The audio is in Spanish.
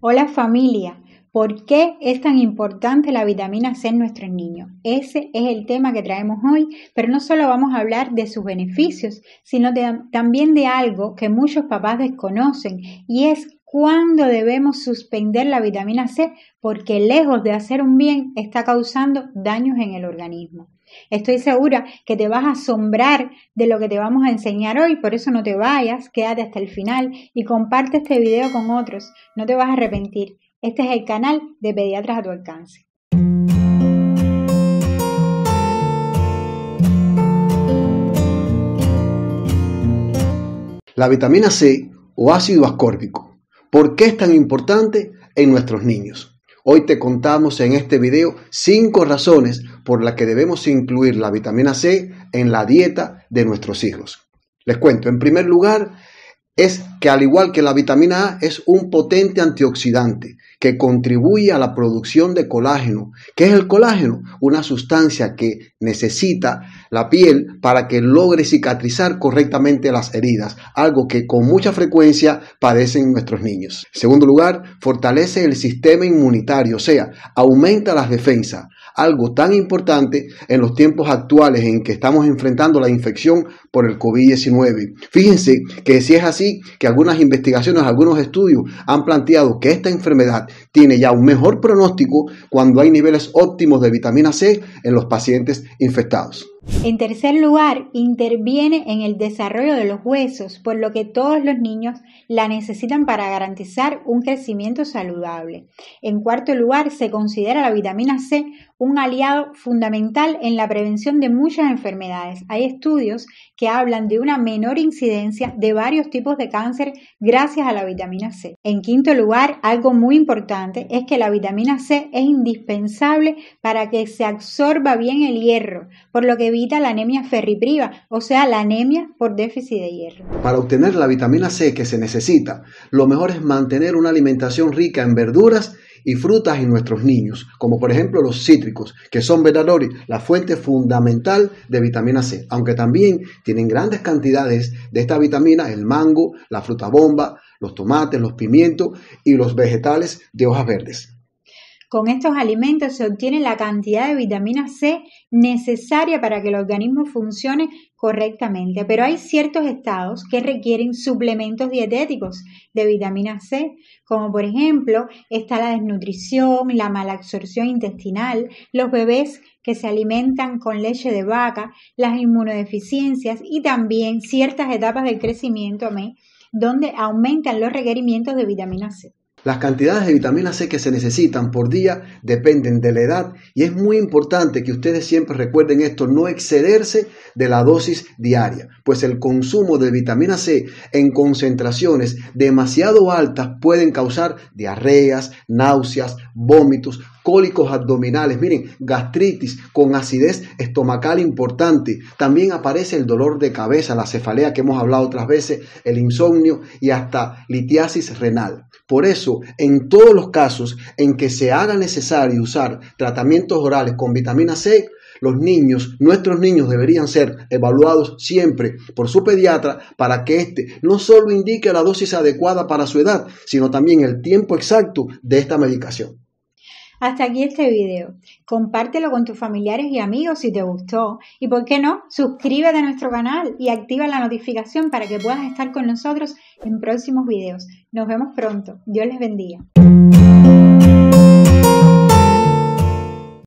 Hola familia, ¿por qué es tan importante la vitamina C en nuestros niños? Ese es el tema que traemos hoy, pero no solo vamos a hablar de sus beneficios, sino también de algo que muchos papás desconocen y es cuándo debemos suspender la vitamina C porque lejos de hacer un bien está causando daños en el organismo. Estoy segura que te vas a asombrar de lo que te vamos a enseñar hoy, por eso no te vayas, quédate hasta el final y comparte este video con otros, no te vas a arrepentir. Este es el canal de Pediatras a tu alcance. La vitamina C o ácido ascórbico. ¿Por qué es tan importante en nuestros niños? Hoy te contamos en este video 5 razones por la que debemos incluir la vitamina C en la dieta de nuestros hijos. Les cuento, en primer lugar, es que al igual que la vitamina A es un potente antioxidante que contribuye a la producción de colágeno. ¿Qué es el colágeno? Una sustancia que necesita la piel para que logre cicatrizar correctamente las heridas, algo que con mucha frecuencia padecen nuestros niños. En segundo lugar, fortalece el sistema inmunitario, o sea, aumenta las defensas, algo tan importante en los tiempos actuales en que estamos enfrentando la infección por el COVID-19. Fíjense que si es así, que algunas investigaciones, algunos estudios han planteado que esta enfermedad tiene ya un mejor pronóstico cuando hay niveles óptimos de vitamina C en los pacientes infectados. En tercer lugar, interviene en el desarrollo de los huesos, por lo que todos los niños la necesitan para garantizar un crecimiento saludable. En cuarto lugar, se considera la vitamina C un aliado fundamental en la prevención de muchas enfermedades. Hay estudios que hablan de una menor incidencia de varios tipos de cáncer gracias a la vitamina C. En quinto lugar, algo muy importante es que la vitamina C es indispensable para que se absorba bien el hierro, por lo que evita la anemia ferripriva, o sea, la anemia por déficit de hierro. Para obtener la vitamina C que se necesita, lo mejor es mantener una alimentación rica en verduras y frutas en nuestros niños, como por ejemplo los cítricos, que son verdaderos la fuente fundamental de vitamina C, aunque también tienen grandes cantidades de esta vitamina el mango, la fruta bomba, los tomates, los pimientos y los vegetales de hojas verdes. Con estos alimentos se obtiene la cantidad de vitamina C necesaria para que el organismo funcione correctamente, pero hay ciertos estados que requieren suplementos dietéticos de vitamina C, como por ejemplo está la desnutrición, la mala absorción intestinal, los bebés que se alimentan con leche de vaca, las inmunodeficiencias y también ciertas etapas del crecimiento donde aumentan los requerimientos de vitamina C. Las cantidades de vitamina C que se necesitan por día dependen de la edad y es muy importante que ustedes siempre recuerden esto, no excederse de la dosis diaria, pues el consumo de vitamina C en concentraciones demasiado altas pueden causar diarreas, náuseas, vómitos, cólicos abdominales, miren, gastritis con acidez estomacal importante. También aparece el dolor de cabeza, la cefalea que hemos hablado otras veces, el insomnio y hasta litiasis renal. Por eso, en todos los casos en que se haga necesario usar tratamientos orales con vitamina C, los niños, nuestros niños deberían ser evaluados siempre por su pediatra para que éste no solo indique la dosis adecuada para su edad, sino también el tiempo exacto de esta medicación. Hasta aquí este video. Compártelo con tus familiares y amigos si te gustó. Y por qué no, suscríbete a nuestro canal y activa la notificación para que puedas estar con nosotros en próximos videos. Nos vemos pronto. Dios les bendiga.